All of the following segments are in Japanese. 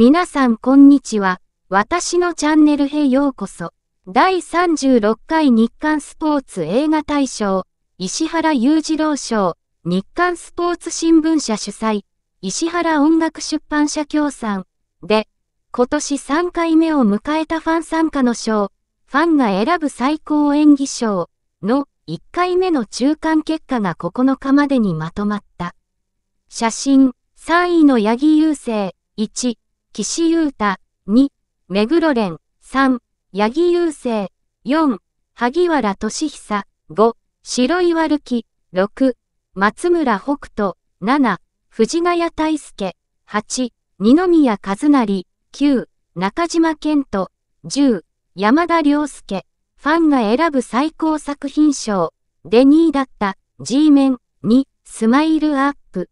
皆さんこんにちは。私のチャンネルへようこそ。第36回日刊スポーツ映画大賞、石原裕次郎賞、日刊スポーツ新聞社主催、石原音楽出版社協賛で、今年3回目を迎えたファン参加の賞、ファンが選ぶ最高演技賞の1回目の中間結果が9日までにまとまった。写真、3位の八木優勢、1、岸優太、2、目黒蓮、3、八木優生、4、萩原俊久、5、白岩るき、6、松村北斗、7、藤ヶ谷大輔、8、二宮和也、9、中島健人、10、山田涼介、ファンが選ぶ最高作品賞、で2位だった、G メン、2、スマイルアップ。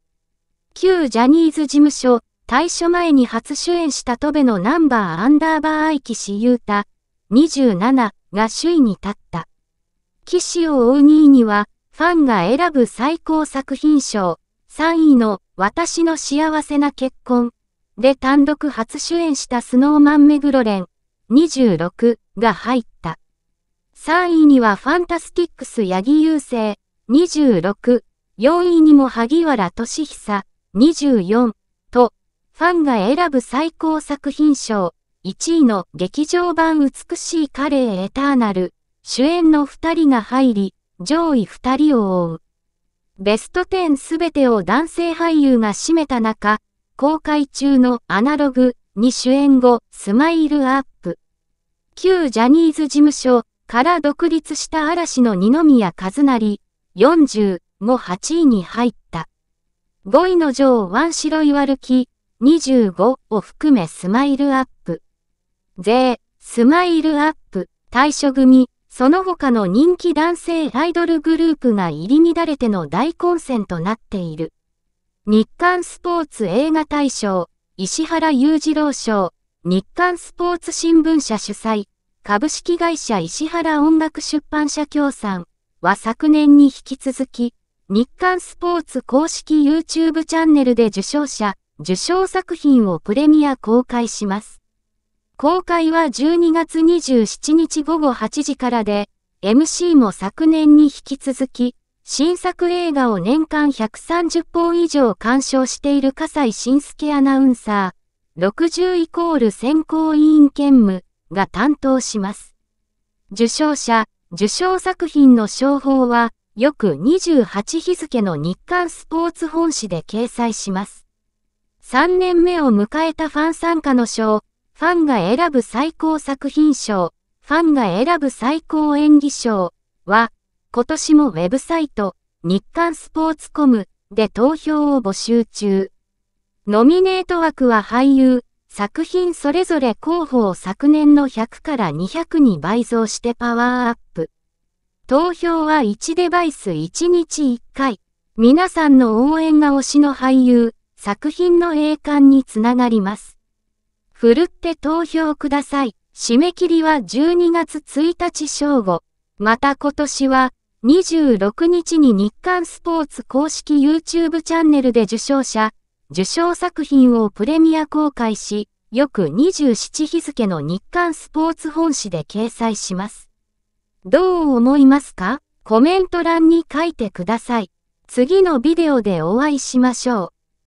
旧ジャニーズ事務所、退所前に初主演した戸部のナンバーアンダーバーアイキシユータ、27が首位に立った。士を追う2位には、ファンが選ぶ最高作品賞、3位の私の幸せな結婚で単独初主演したスノーマンメグロレン、26が入った。3位にはファンタスティックスヤギ優勢、26、4位にも萩原俊久、24、ファンが選ぶ最高作品賞、1位の劇場版美しいカレーエターナル、主演の2人が入り、上位2人を追う。ベスト10すべてを男性俳優が占めた中、公開中のアナログに主演後、スマイルアップ。旧ジャニーズ事務所から独立した嵐の二宮和也、40も8位に入った。5位の女王ワンシロイワルキ、25を含めスマイルアップ。税、スマイルアップ、退処組、その他の人気男性アイドルグループが入り乱れての大混戦となっている。日刊スポーツ映画大賞、石原裕次郎賞、日刊スポーツ新聞社主催、株式会社石原音楽出版社協賛は昨年に引き続き、日刊スポーツ公式 YouTube チャンネルで受賞者、受賞作品をプレミア公開します。公開は12月27日午後8時からで、MC も昨年に引き続き、新作映画を年間130本以上鑑賞している笠井晋介アナウンサー、60イコール選考委員兼務が担当します。受賞者、受賞作品の商法は、翌28日付の日刊スポーツ本誌で掲載します。3年目を迎えたファン参加の賞、ファンが選ぶ最高作品賞、ファンが選ぶ最高演技賞は、今年もウェブサイト、日刊スポーツコムで投票を募集中。ノミネート枠は俳優、作品それぞれ候補を昨年の100から200に倍増してパワーアップ。投票は1デバイス1日1回。皆さんの応援が推しの俳優、作品の栄冠につながります。ふるって投票ください。締め切りは12月1日正午。また今年は26日に日刊スポーツ公式 YouTube チャンネルで受賞者、受賞作品をプレミア公開し、翌27日付の日刊スポーツ本誌で掲載します。どう思いますかコメント欄に書いてください。次のビデオでお会いしましょう。